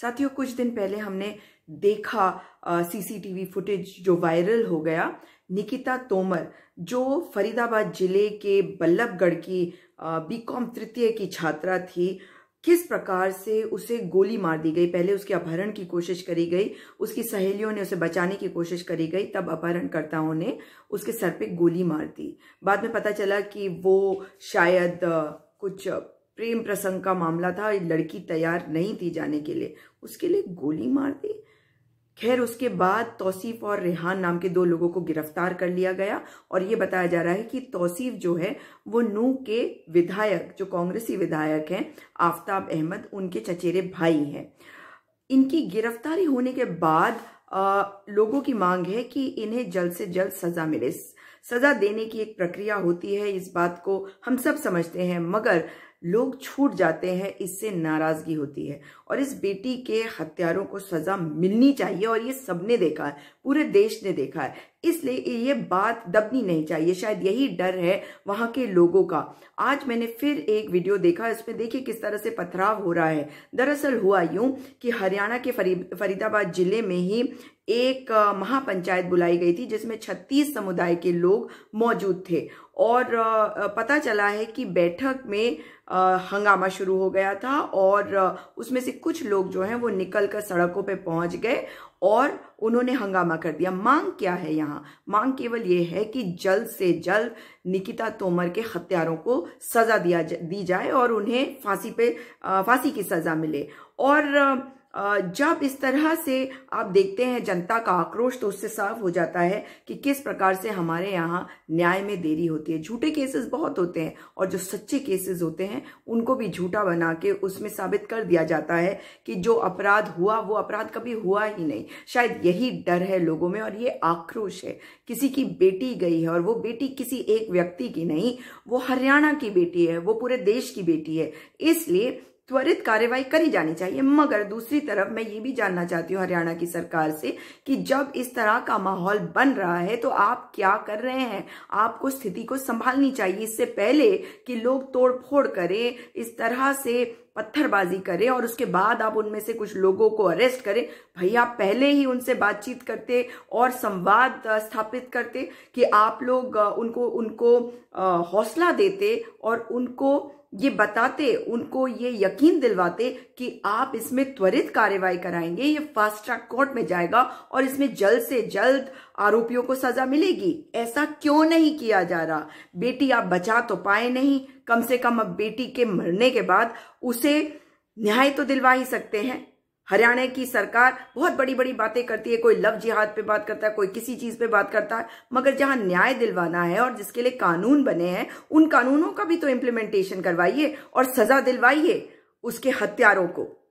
साथियों कुछ दिन पहले हमने देखा सीसीटीवी फुटेज जो वायरल हो गया निकिता तोमर जो फरीदाबाद जिले के बल्लभगढ़ की बीकॉम तृतीय की छात्रा थी किस प्रकार से उसे गोली मार दी गई पहले उसके अपहरण की कोशिश करी गई उसकी सहेलियों ने उसे बचाने की कोशिश करी गई तब अपहरणकर्ताओं ने उसके सर पे गोली मार दी बाद में पता चला कि वो शायद कुछ प्रेम प्रसंग का मामला था लड़की तैयार नहीं थी जाने के लिए उसके लिए गोली मार दी खैर उसके बाद तौसीफ और रेहान नाम के दो लोगों को गिरफ्तार कर लिया गया और ये बताया जा रहा है कि तौसीफ जो है वो नू के विधायक जो कांग्रेसी विधायक हैं आफताब अहमद उनके चचेरे भाई हैं इनकी गिरफ्तारी होने के बाद आ, लोगों की मांग है कि इन्हें जल्द से जल्द सजा मिले सजा देने की एक प्रक्रिया होती है इस बात को हम सब समझते हैं मगर लोग छूट जाते हैं इससे नाराज़गी होती है और इस बेटी के हत्यारों को सज़ा मिलनी चाहिए और ये सबने देखा है पूरे देश ने देखा है इसलिए ये बात दबनी नहीं चाहिए शायद यही डर है वहां के लोगों का आज मैंने फिर एक वीडियो देखा इसमें देखिए किस तरह से पथराव हो रहा है दरअसल हुआ यूं कि हरियाणा के फरीदाबाद जिले में ही एक महापंचायत बुलाई गई थी जिसमें 36 समुदाय के लोग मौजूद थे और पता चला है कि बैठक में हंगामा शुरू हो गया था और उसमें से कुछ लोग जो हैं वो निकल कर सड़कों पे पहुंच गए और उन्होंने हंगामा कर दिया मांग क्या है यहाँ मांग केवल ये है कि जल्द से जल्द निकिता तोमर के हत्यारों को सजा दिया दी जाए और उन्हें फांसी पे फांसी की सजा मिले और जब इस तरह से आप देखते हैं जनता का आक्रोश तो उससे साफ हो जाता है कि किस प्रकार से हमारे यहाँ न्याय में देरी होती है झूठे केसेस बहुत होते हैं और जो सच्चे केसेस होते हैं उनको भी झूठा बना के उसमें साबित कर दिया जाता है कि जो अपराध हुआ वो अपराध कभी हुआ ही नहीं शायद यही डर है लोगों में और ये आक्रोश है किसी की बेटी गई है और वो बेटी किसी एक व्यक्ति की नहीं वो हरियाणा की बेटी है वो पूरे देश की बेटी है इसलिए त्वरित कार्यवाही करी जानी चाहिए मगर दूसरी तरफ मैं ये भी जानना चाहती हूँ हरियाणा की सरकार से कि जब इस तरह का माहौल बन रहा है तो आप क्या कर रहे हैं आपको स्थिति को संभालनी चाहिए इससे पहले कि लोग तोड़ फोड़ करें इस तरह से पत्थरबाजी करें और उसके बाद आप उनमें से कुछ लोगों को अरेस्ट करें भैया पहले ही उनसे बातचीत करते और संवाद स्थापित करते कि आप लोग उनको उनको हौसला देते और उनको ये बताते उनको ये यकीन दिलवाते कि आप इसमें त्वरित कार्रवाई कराएंगे ये फास्ट ट्रैक कोर्ट में जाएगा और इसमें जल्द से जल्द आरोपियों को सजा मिलेगी ऐसा क्यों नहीं किया जा रहा बेटी आप बचा तो पाए नहीं कम से कम अब बेटी के मरने के बाद उसे न्याय तो दिलवा ही सकते हैं हरियाणा की सरकार बहुत बड़ी बड़ी बातें करती है कोई लव जिहाद पे बात करता है कोई किसी चीज पे बात करता है मगर जहां न्याय दिलवाना है और जिसके लिए कानून बने हैं उन कानूनों का भी तो इम्प्लीमेंटेशन करवाइए और सजा दिलवाइए उसके हत्यारों को